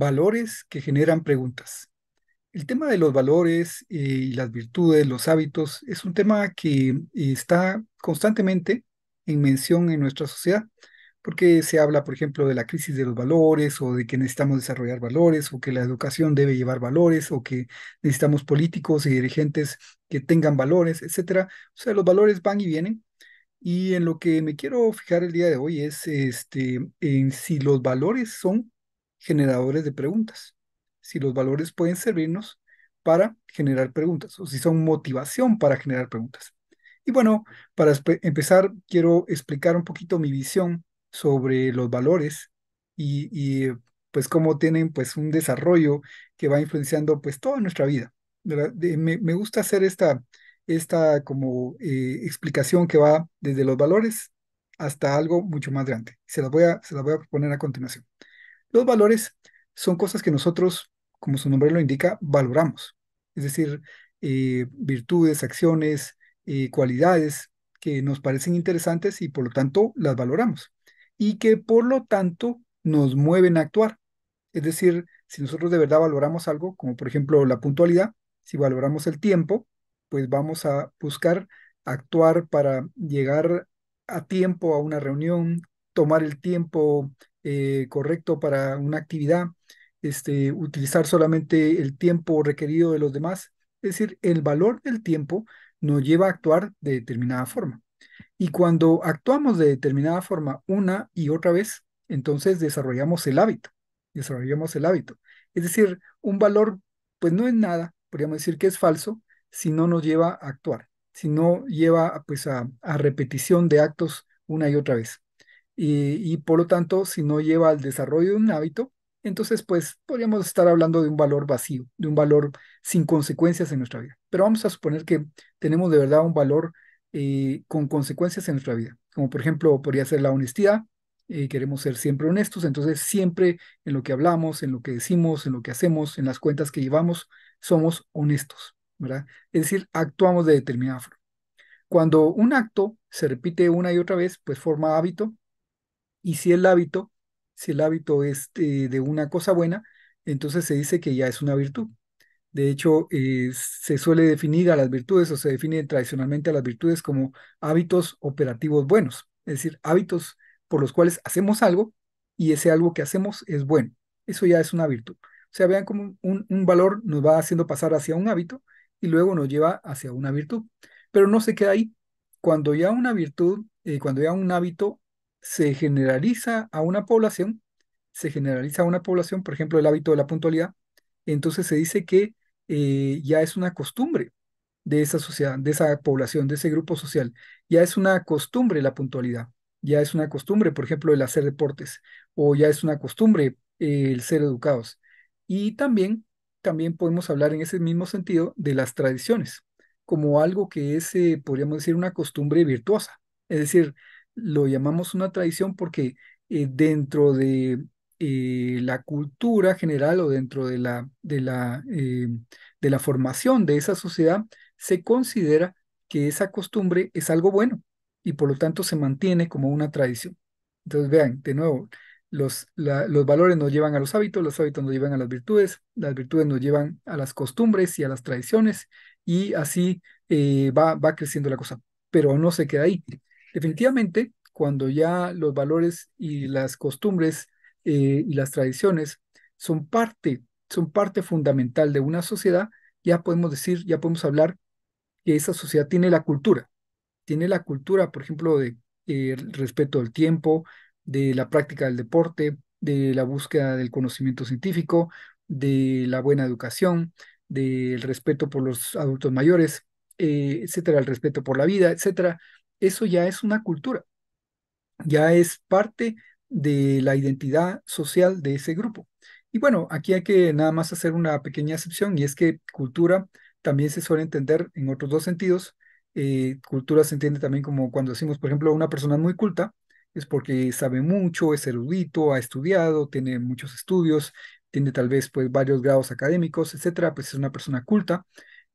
Valores que generan preguntas. El tema de los valores eh, y las virtudes, los hábitos, es un tema que eh, está constantemente en mención en nuestra sociedad, porque se habla, por ejemplo, de la crisis de los valores o de que necesitamos desarrollar valores o que la educación debe llevar valores o que necesitamos políticos y dirigentes que tengan valores, etcétera. O sea, los valores van y vienen. Y en lo que me quiero fijar el día de hoy es este, en si los valores son generadores de preguntas. Si los valores pueden servirnos para generar preguntas o si son motivación para generar preguntas. Y bueno, para empezar, quiero explicar un poquito mi visión sobre los valores y, pues cómo tienen pues un desarrollo que va influenciando pues toda nuestra vida. me, gusta hacer esta, esta como eh, explicación que va desde los valores hasta algo mucho más grande. Se las voy a, se las voy a poner a continuación. Los valores son cosas que nosotros, como su nombre lo indica, valoramos. Es decir, eh, virtudes, acciones, eh, cualidades que nos parecen interesantes y por lo tanto las valoramos. Y que por lo tanto nos mueven a actuar. Es decir, si nosotros de verdad valoramos algo, como por ejemplo la puntualidad, si valoramos el tiempo, pues vamos a buscar actuar para llegar a tiempo a una reunión, tomar el tiempo eh, correcto para una actividad, este, utilizar solamente el tiempo requerido de los demás. Es decir, el valor del tiempo nos lleva a actuar de determinada forma. Y cuando actuamos de determinada forma una y otra vez, entonces desarrollamos el hábito, desarrollamos el hábito. Es decir, un valor, pues no es nada, podríamos decir que es falso, si no nos lleva a actuar, si no lleva pues a repetición de actos una y otra vez. Eh, y, por lo tanto, si no lleva al desarrollo de un hábito, entonces pues podríamos estar hablando de un valor vacío, de un valor sin consecuencias en nuestra vida. Pero vamos a suponer que tenemos de verdad un valor eh, con consecuencias en nuestra vida, como por ejemplo podría ser la honestidad, eh, queremos ser siempre honestos, entonces siempre en lo que hablamos, en lo que decimos, en lo que hacemos, en las cuentas que llevamos, somos honestos, ¿verdad? Es decir, actuamos de determinada forma. Cuando un acto se repite una y otra vez, pues forma hábito y si el hábito, si el hábito es eh, de una cosa buena, entonces se dice que ya es una virtud. De hecho, eh, se suele definir a las virtudes o se define tradicionalmente a las virtudes como hábitos operativos buenos, es decir, hábitos por los cuales hacemos algo y ese algo que hacemos es bueno. Eso ya es una virtud. O sea, vean cómo un, valor nos va haciendo pasar hacia un hábito y luego nos lleva hacia una virtud. Pero no se queda ahí. Cuando ya una virtud, eh, cuando ya un hábito se generaliza a una población, se generaliza a una población, por ejemplo, el hábito de la puntualidad, entonces se dice que eh, ya es una costumbre de esa sociedad, de esa población, de ese grupo social. Ya es una costumbre la puntualidad, ya es una costumbre, por ejemplo, el hacer deportes, o ya es una costumbre eh, el ser educados. Y también, también podemos hablar en ese mismo sentido de las tradiciones, como algo que es, eh, podríamos decir, una costumbre virtuosa. Es decir, lo llamamos una tradición porque eh, dentro de eh, la cultura general o dentro de la, de la, eh, de la formación de esa sociedad, se considera que esa costumbre es algo bueno y por lo tanto se mantiene como una tradición. Entonces, vean, de nuevo, los, los valores nos llevan a los hábitos, los hábitos nos llevan a las virtudes, las virtudes nos llevan a las costumbres y a las tradiciones y así va, va creciendo la cosa, pero no se queda ahí. Definitivamente, cuando ya los valores y las costumbres eh, y las tradiciones son parte, son parte fundamental de una sociedad, ya podemos decir, ya podemos hablar que esa sociedad tiene la cultura, tiene la cultura, por ejemplo, de eh, respeto al tiempo, de la práctica del deporte, de la búsqueda del conocimiento científico, de la buena educación, del respeto por los adultos mayores, eh, etcétera, el respeto por la vida, etcétera eso ya es una cultura, ya es parte de la identidad social de ese grupo. Y bueno, aquí hay que nada más hacer una pequeña excepción y es que cultura también se suele entender en otros dos sentidos. Eh, cultura se entiende también como cuando decimos, por ejemplo, una persona muy culta es porque sabe mucho, es erudito, ha estudiado, tiene muchos estudios, tiene tal vez pues varios grados académicos, etcétera, pues es una persona culta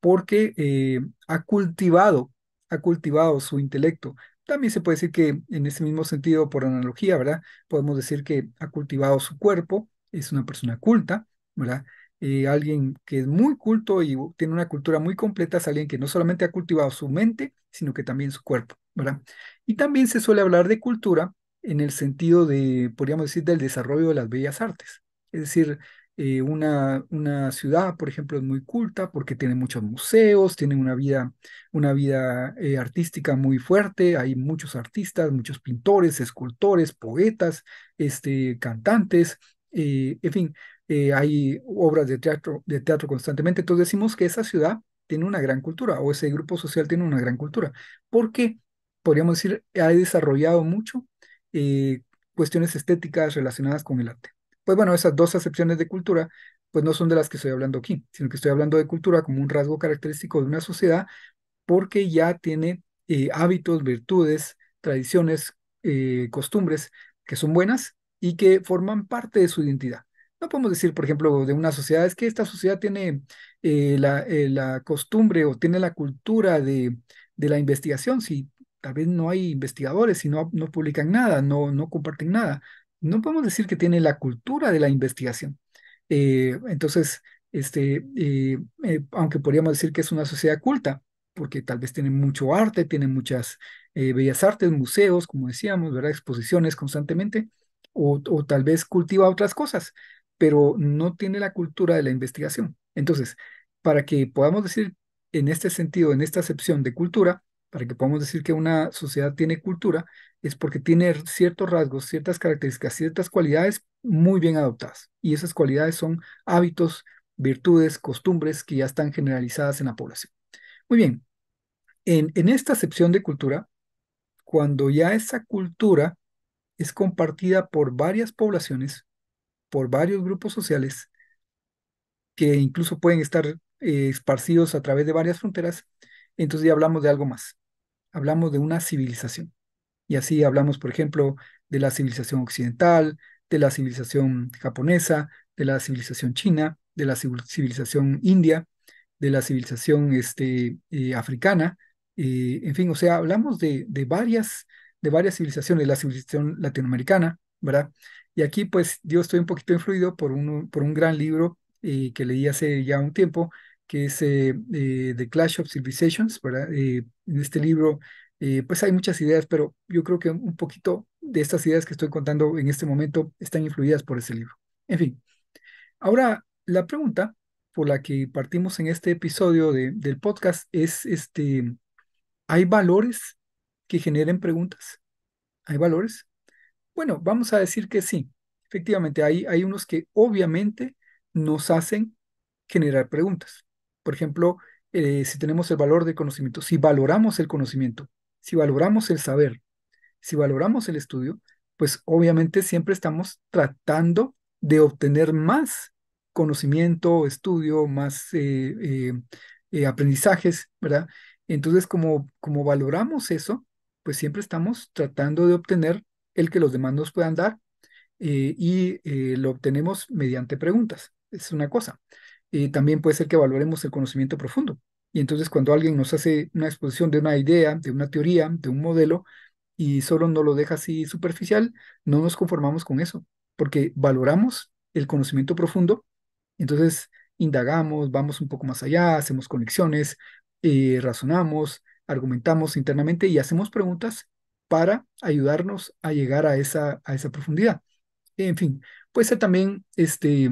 porque eh, ha cultivado ha cultivado su intelecto. También se puede decir que en ese mismo sentido, por analogía, ¿verdad? Podemos decir que ha cultivado su cuerpo, es una persona culta, ¿verdad? Eh, alguien que es muy culto y tiene una cultura muy completa es alguien que no solamente ha cultivado su mente, sino que también su cuerpo, ¿verdad? Y también se suele hablar de cultura en el sentido de, podríamos decir, del desarrollo de las bellas artes. Es decir, eh, una, una, ciudad, por ejemplo, es muy culta porque tiene muchos museos, tiene una vida, una vida eh, artística muy fuerte, hay muchos artistas, muchos pintores, escultores, poetas, este, cantantes, eh, en fin, hay obras de teatro, de teatro constantemente. Entonces decimos que esa ciudad tiene una gran cultura o ese grupo social tiene una gran cultura, porque, podríamos decir, ha desarrollado mucho cuestiones estéticas relacionadas con el arte. Pues bueno, esas dos acepciones de cultura, pues no son de las que estoy hablando aquí, sino que estoy hablando de cultura como un rasgo característico de una sociedad porque ya tiene eh, hábitos, virtudes, tradiciones, eh, costumbres que son buenas y que forman parte de su identidad. No podemos decir, por ejemplo, de una sociedad, es que esta sociedad tiene eh, la, costumbre o tiene la cultura de, de la investigación, si tal vez no hay investigadores, si no, no publican nada, no, no comparten nada no podemos decir que tiene la cultura de la investigación. Eh, entonces, este, eh, eh, aunque podríamos decir que es una sociedad culta, porque tal vez tiene mucho arte, tiene muchas bellas artes, museos, como decíamos, ¿verdad? exposiciones constantemente, o, o tal vez cultiva otras cosas, pero no tiene la cultura de la investigación. Entonces, para que podamos decir en este sentido, en esta acepción de cultura, para que podamos decir que una sociedad tiene cultura, es porque tiene ciertos rasgos, ciertas características, ciertas cualidades muy bien adoptadas. Y esas cualidades son hábitos, virtudes, costumbres que ya están generalizadas en la población. Muy bien, en, esta acepción de cultura, cuando ya esa cultura es compartida por varias poblaciones, por varios grupos sociales, que incluso pueden estar eh, esparcidos a través de varias fronteras, entonces ya hablamos de algo más. Hablamos de una civilización. Y así hablamos, por ejemplo, de la civilización occidental, de la civilización japonesa, de la civilización china, de la civilización india, de la civilización este, eh, africana. Eh, en fin, o sea, hablamos de, varias, de varias civilizaciones, la civilización latinoamericana, ¿verdad? Y aquí pues yo estoy un poquito influido por un, por un gran libro eh, que leí hace ya un tiempo que es eh, eh, The Clash of Civilizations, ¿verdad? Eh, en este libro, pues hay muchas ideas, pero yo creo que un poquito de estas ideas que estoy contando en este momento están influidas por ese libro. En fin, ahora la pregunta por la que partimos en este episodio del podcast es, este, ¿hay valores que generen preguntas? ¿Hay valores? Bueno, vamos a decir que sí. Efectivamente, hay, hay unos que obviamente nos hacen generar preguntas. Por ejemplo, eh, si tenemos el valor de conocimiento, si valoramos el conocimiento, si valoramos el saber, si valoramos el estudio, pues obviamente siempre estamos tratando de obtener más conocimiento, estudio, más eh, eh, aprendizajes, ¿verdad? Entonces, como, como valoramos eso, pues siempre estamos tratando de obtener el que los demás nos puedan dar y lo obtenemos mediante preguntas. Es una cosa. Eh, también puede ser que valoremos el conocimiento profundo. Y entonces cuando alguien nos hace una exposición de una idea, de una teoría, de un modelo, y solo no lo deja así superficial, no nos conformamos con eso, porque valoramos el conocimiento profundo, entonces indagamos, vamos un poco más allá, hacemos conexiones, eh, razonamos, argumentamos internamente y hacemos preguntas para ayudarnos a llegar a esa, a esa profundidad. En fin, puede ser también este,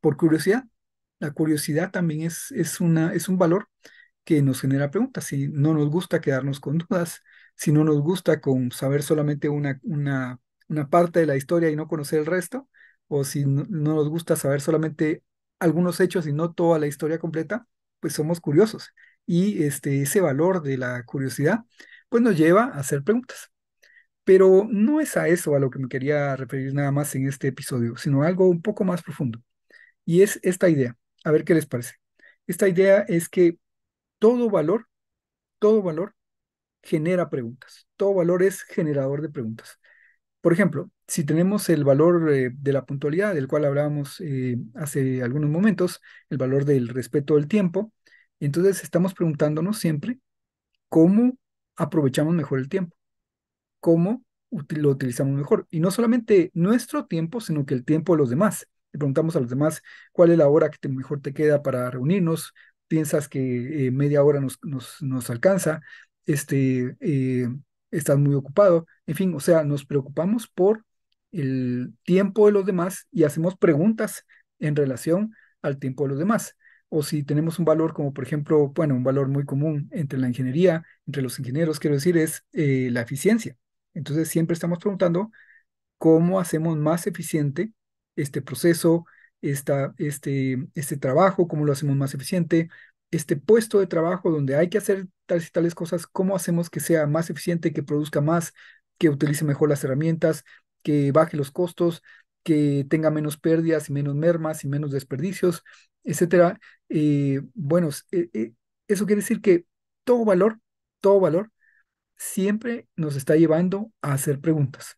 por curiosidad, la curiosidad también es, es, una, es un valor que nos genera preguntas. Si no nos gusta quedarnos con dudas, si no nos gusta con saber solamente una, una, una parte de la historia y no conocer el resto, o si no, nos gusta saber solamente algunos hechos y no toda la historia completa, pues somos curiosos. Y este, ese valor de la curiosidad, pues nos lleva a hacer preguntas. Pero no es a eso a lo que me quería referir nada más en este episodio, sino a algo un poco más profundo. Y es esta idea. A ver qué les parece. Esta idea es que todo valor, todo valor genera preguntas. Todo valor es generador de preguntas. Por ejemplo, si tenemos el valor eh, de la puntualidad, del cual hablábamos eh, hace algunos momentos, el valor del respeto del tiempo, entonces estamos preguntándonos siempre cómo aprovechamos mejor el tiempo, cómo lo utilizamos mejor. Y no solamente nuestro tiempo, sino que el tiempo de los demás le preguntamos a los demás cuál es la hora que mejor te queda para reunirnos, piensas que eh, media hora nos, alcanza, este, eh, estás muy ocupado, en fin, o sea, nos preocupamos por el tiempo de los demás y hacemos preguntas en relación al tiempo de los demás. O si tenemos un valor como, por ejemplo, bueno, un valor muy común entre la ingeniería, entre los ingenieros, quiero decir, es eh, la eficiencia. Entonces, siempre estamos preguntando cómo hacemos más eficiente este proceso, esta, este, este trabajo, cómo lo hacemos más eficiente, este puesto de trabajo donde hay que hacer tales y tales cosas, cómo hacemos que sea más eficiente, que produzca más, que utilice mejor las herramientas, que baje los costos, que tenga menos pérdidas y menos mermas y menos desperdicios, etcétera. Eh, bueno, eh, eh, eso quiere decir que todo valor, todo valor, siempre nos está llevando a hacer preguntas.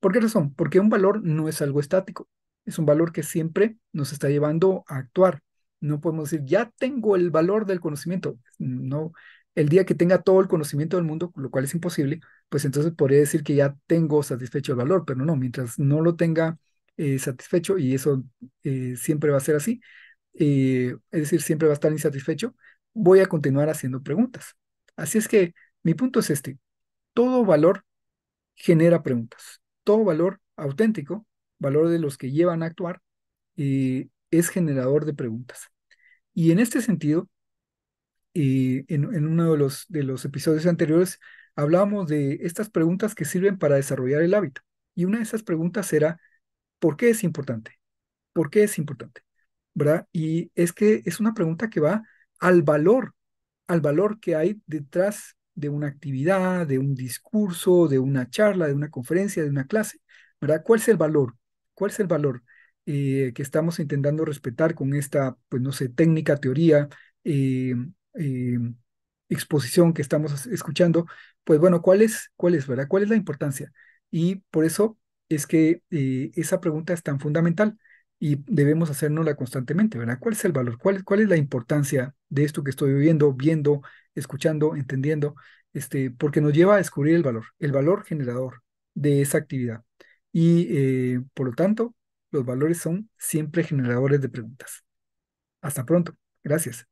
¿Por qué razón? Porque un valor no es algo estático es un valor que siempre nos está llevando a actuar. No podemos decir, ya tengo el valor del conocimiento. No, el día que tenga todo el conocimiento del mundo, lo cual es imposible, pues entonces podría decir que ya tengo satisfecho el valor, pero no, mientras no lo tenga eh, satisfecho, y eso eh, siempre va a ser así, eh, es decir, siempre va a estar insatisfecho, voy a continuar haciendo preguntas. Así es que mi punto es este, todo valor genera preguntas, todo valor auténtico valor de los que llevan a actuar, eh, es generador de preguntas. Y en este sentido, eh, en, uno de los, de los episodios anteriores, hablábamos de estas preguntas que sirven para desarrollar el hábito. Y una de esas preguntas era, ¿por qué es importante? ¿Por qué es importante? ¿Verdad? Y es que es una pregunta que va al valor, al valor que hay detrás de una actividad, de un discurso, de una charla, de una conferencia, de una clase, ¿verdad? ¿Cuál es el valor? ¿Cuál es el valor eh, que estamos intentando respetar con esta, pues no sé, técnica, teoría, eh, eh, exposición que estamos escuchando? Pues bueno, ¿cuál es, cuál es, verdad? ¿Cuál es la importancia? Y por eso es que esa pregunta es tan fundamental y debemos hacernosla constantemente, ¿verdad? ¿Cuál es el valor? ¿Cuál, es la importancia de esto que estoy viviendo, viendo, escuchando, entendiendo? Este, porque nos lleva a descubrir el valor, el valor generador de esa actividad. Y eh, por lo tanto, los valores son siempre generadores de preguntas. Hasta pronto. Gracias.